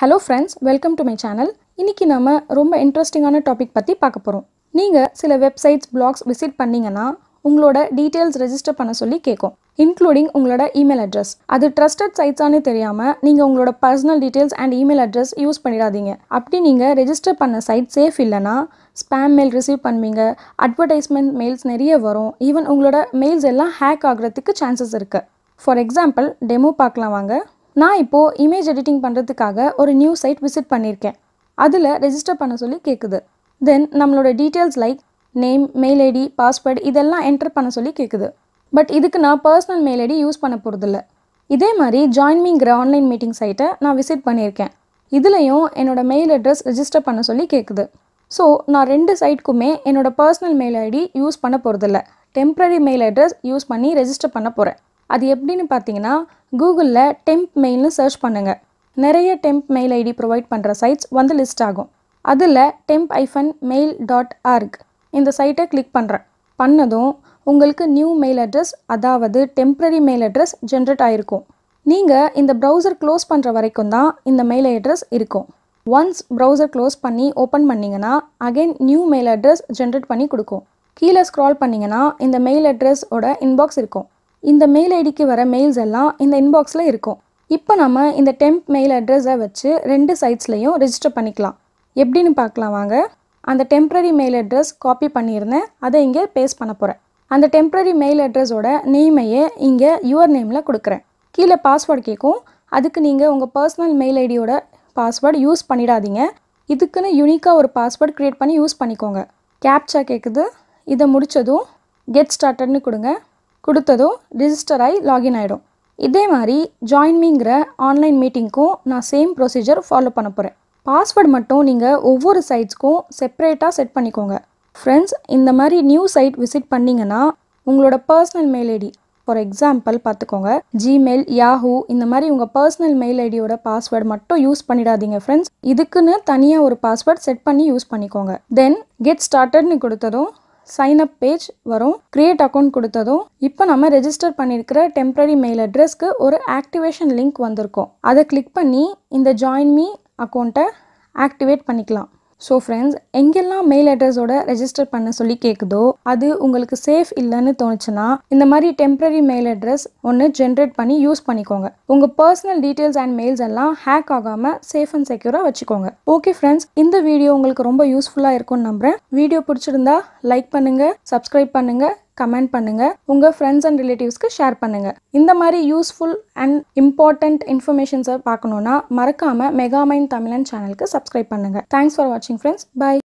hello friends welcome to my channel இன்றைக்கி நம்ம ரொம்ப இன்ட்ரெஸ்டிங்கான டாபிக் பற்றி பார்க்க போகிறோம் நீங்கள் சில வெப்சைட்ஸ் பிளாக்ஸ் விசிட் பண்ணிங்கன்னா உங்களோட டீட்டெயில்ஸ் ரெஜிஸ்டர் பண்ண சொல்லி கேட்கும் இன்க்ளூடிங் உங்களோட இமெயில் அட்ரஸ் அது ட்ரஸ்டட் சைட்ஸானே தெரியாமல் நீங்கள் உங்களோட personal details and email address use பண்ணிடாதீங்க அப்படி நீங்கள் ரெஜிஸ்டர் பண்ண சைட் சேஃப் இல்லைன்னா ஸ்பேம் மெயில் ரிசீவ் பண்ணுவீங்க அட்வர்டைஸ்மெண்ட் மெயில்ஸ் நிறைய வரும் ஈவன் உங்களோட மெயில்ஸ் எல்லாம் ஹேக் ஆகிறதுக்கு சான்சஸ் இருக்குது ஃபார் எக்ஸாம்பிள் டெமோ பார்க்கலாம் வாங்க நான் இப்போது இமேஜ் எடிட்டிங் பண்ணுறதுக்காக ஒரு நியூ சைட் விசிட் பண்ணியிருக்கேன் அதில் ரெஜிஸ்டர் பண்ண சொல்லி கேட்குது தென் நம்மளோட details like name mail ID password இதெல்லாம் என்டர் பண்ண சொல்லி கேட்குது பட் இதுக்கு நான் பர்சனல் மெயில் ஐடி யூஸ் பண்ண போகிறதில்ல இதே மாதிரி ஜாயின்மிங்கிற ஆன்லைன் மீட்டிங் சைட்டை நான் விசிட் பண்ணியிருக்கேன் இதுலேயும் என்னோடய மெயில் அட்ரஸ் ரெஜிஸ்டர் பண்ண சொல்லி கேட்குது ஸோ நான் ரெண்டு சைட்க்குமே என்னோடய பர்சனல் மெயில் ஐடி யூஸ் பண்ண போகிறதில்ல டெம்ப்ரரி மெயில் அட்ரஸ் யூஸ் பண்ணி ரெஜிஸ்டர் பண்ண போகிறேன் அது எப்படின்னு பார்த்தீங்கன்னா கூகுளில் டெம்ப் மெயில்னு சர்ச் பண்ணுங்கள் நிறைய டெம்ப் மெயில் ஐடி ப்ரொவைட் பண்ணுற சைட்ஸ் வந்து லிஸ்ட் ஆகும் அதில் டெம்ப் ஐஃபன் மெயில் டாட் ஆர்க் இந்த சைட்டை கிளிக் பண்ணுறேன் பண்ணதும் உங்களுக்கு நியூ மெயில் அட்ரஸ் அதாவது டெம்ப்ரரி மெயில் அட்ரஸ் ஜென்ரேட் ஆகிருக்கும் நீங்கள் இந்த ப்ரௌசர் க்ளோஸ் பண்ணுற வரைக்கும் தான் இந்த மெயில் அட்ரஸ் இருக்கும் ஒன்ஸ் ப்ரௌசர் க்ளோஸ் பண்ணி ஓப்பன் பண்ணிங்கன்னா again new mail address generate பண்ணி கொடுக்கும் கீழே ஸ்க்ரால் பண்ணிங்கன்னா இந்த மெயில் அட்ரஸோட இன்பாக்ஸ் இருக்கும் இந்த மெயில் ஐடிக்கு வர மெயில்ஸ் எல்லாம் இந்த இன்பாக்ஸில் இருக்கும் இப்போ நம்ம இந்த டெம்ப் மெயில் அட்ரஸை வச்சு ரெண்டு சைட்ஸ்லையும் ரிஜிஸ்டர் பண்ணிக்கலாம் எப்படின்னு பார்க்கலாம் வாங்க அந்த டெம்ப்ரரி மெயில் அட்ரஸ் காப்பி பண்ணியிருந்தேன் அதை இங்கே பேஸ்ட் பண்ண போகிறேன் அந்த டெம்ப்ரரி மெயில் அட்ரஸோட நேமையே இங்கே யுவர் நேமில் கொடுக்குறேன் கீழே பாஸ்வேர்டு கேட்கும் அதுக்கு நீங்கள் உங்கள் பர்சனல் மெயில் ஐடியோட பாஸ்வேர்டு யூஸ் பண்ணிடாதீங்க இதுக்குன்னு யூனிக்காக ஒரு பாஸ்வேர்டு க்ரியேட் பண்ணி யூஸ் பண்ணிக்கோங்க கேப்சா கேட்குது இதை முடித்ததும் கெட் ஸ்டார்டட்னு கொடுங்க கொடுத்ததும் ரிஜிஸ்டர் ஆகி லாகின் ஆகிடும் இதே மாதிரி ஜாயின் மீங்கிற ஆன்லைன் மீட்டிங்க்கும் நான் சேம் ப்ரொசீஜர் ஃபாலோ பண்ண போகிறேன் பாஸ்வேர்டு மட்டும் நீங்கள் ஒவ்வொரு சைட்ஸ்க்கும் செப்பரேட்டாக செட் பண்ணிக்கோங்க ஃப்ரெண்ட்ஸ் இந்த மாதிரி நியூ சைட் விசிட் பண்ணிங்கன்னா உங்களோட personal mail ID for example பார்த்துக்கோங்க ஜிமெயில் யாஹூ இந்த மாதிரி உங்கள் பர்சனல் மெயில் ஐடியோட பாஸ்வேர்டு மட்டும் யூஸ் பண்ணிடாதீங்க ஃப்ரெண்ட்ஸ் இதுக்குன்னு தனியாக ஒரு பாஸ்வேர்ட் செட் பண்ணி யூஸ் பண்ணிக்கோங்க தென் கெட் ஸ்டார்டட்னு கொடுத்ததும் சைன் அப் பேஜ் வரும் கிரியேட் அக்கௌண்ட் கொடுத்ததும் இப்போ நம்ம ரெஜிஸ்டர் பண்ணியிருக்கிற டெம்ப்ரரி மெயில் அட்ரஸ்க்கு ஒரு ஆக்டிவேஷன் லிங்க் வந்திருக்கும் அதை கிளிக் பண்ணி இந்த ஜாயின் மீ அக்கௌண்ட்டை ஆக்டிவேட் பண்ணிக்கலாம் ஸோ ஃப்ரெண்ட்ஸ் எங்கெல்லாம் மெயில் அட்ரஸோட ரெஜிஸ்டர் பண்ண சொல்லி கேட்குதோ அது உங்களுக்கு சேஃப் இல்லைன்னு தோணுச்சுன்னா இந்த மாதிரி டெம்பரரி மெயில் அட்ரஸ் ஒன்று ஜென்ரேட் பண்ணி யூஸ் பண்ணிக்கோங்க உங்கள் பர்சனல் டீட்டெயில்ஸ் அண்ட் மெயில்ஸ் எல்லாம் ஹேக் ஆகாமல் சேஃப் அண்ட் செக்யூராக வச்சுக்கோங்க ஓகே ஃப்ரெண்ட்ஸ் இந்த வீடியோ உங்களுக்கு ரொம்ப யூஸ்ஃபுல்லாக இருக்கும்னு நம்புகிறேன் வீடியோ பிடிச்சிருந்தா லைக் பண்ணுங்கள் சப்ஸ்கிரைப் பண்ணுங்கள் கமெண்ட் பண்ணுங்கள் உங்கள் ஃப்ரெண்ட்ஸ் அண்ட் ரிலேட்டிவ்ஸ்க்கு ஷேர் பண்ணுங்கள் இந்த மாதிரி யூஸ்ஃபுல் அண்ட் இம்பார்ட்டண்ட் இன்ஃபர்மேஷன்ஸை பார்க்கணுன்னா மறக்காமல் மெகாமைன் தமிழன் சேனலுக்கு சப்ஸ்கிரைப் பண்ணுங்கள் தேங்க்ஸ் ஃபார் வாட்சிங் ஃப்ரெண்ட்ஸ் பை